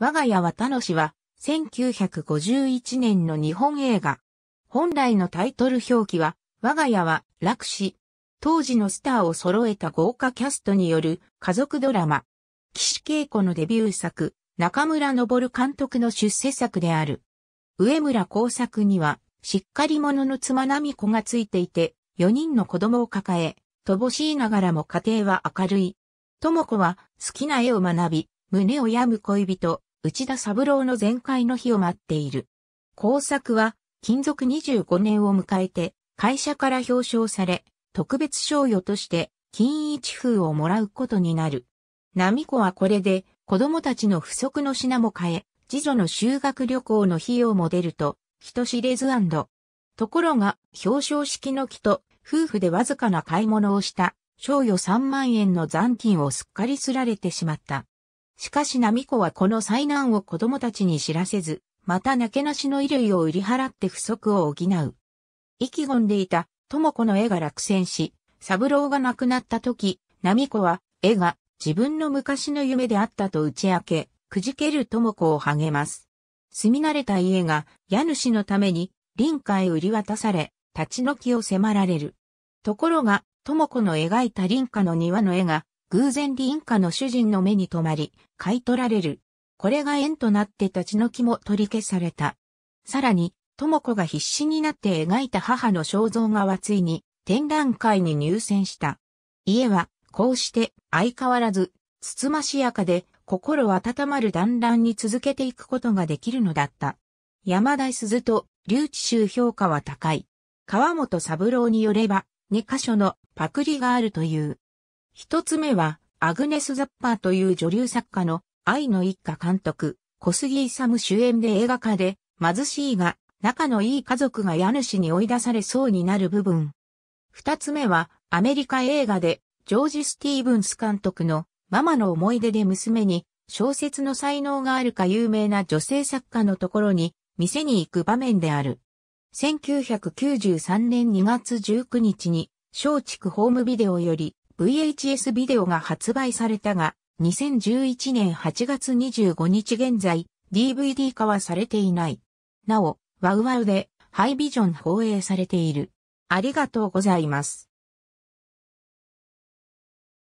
我が家は野氏は、1951年の日本映画。本来のタイトル表記は、我が家は楽し。当時のスターを揃えた豪華キャストによる家族ドラマ。岸恵子のデビュー作、中村昇監督の出世作である。上村工作には、しっかり者の妻奈美子がついていて、4人の子供を抱え、乏しいながらも家庭は明るい。智子は好きな絵を学び、胸を病む恋人、内田三郎の全開の日を待っている。工作は、勤続25年を迎えて、会社から表彰され、特別賞与として、金一封をもらうことになる。波子はこれで、子供たちの不足の品も買え、次女の修学旅行の費用も出ると、人知れずところが、表彰式の木と、夫婦でわずかな買い物をした、賞与3万円の残金をすっかりすられてしまった。しかし波子はこの災難を子供たちに知らせず、またなけなしの衣類を売り払って不足を補う。意気込んでいた、も子の絵が落選し、三郎が亡くなった時、波子は、絵が自分の昔の夢であったと打ち明け、くじけるも子を励ます。住み慣れた家が家主のために林家へ売り渡され、立ち退きを迫られる。ところが、も子の描いた林家の庭の絵が偶然林家の主人の目に留まり、買い取られる。これが縁となって立ちのきも取り消された。さらに、智子が必死になって描いた母の肖像画はついに展覧会に入選した。家は、こうして相変わらず、つつましやかで心温まる団らんに続けていくことができるのだった。山田鈴と留置衆評価は高い。川本三郎によれば、二箇所のパクリがあるという。一つ目は、アグネス・ザッパーという女流作家の愛の一家監督、小杉勇主演で映画化で、貧しいが、仲のいい家族が家主に追い出されそうになる部分。二つ目は、アメリカ映画で、ジョージ・スティーブンス監督の、ママの思い出で娘に、小説の才能があるか有名な女性作家のところに、店に行く場面である。1993年2月19日に、松竹ホームビデオより、VHS ビデオが発売されたが、2011年8月25日現在、DVD 化はされていない。なお、ワウワウでハイビジョン放映されている。ありがとうございます。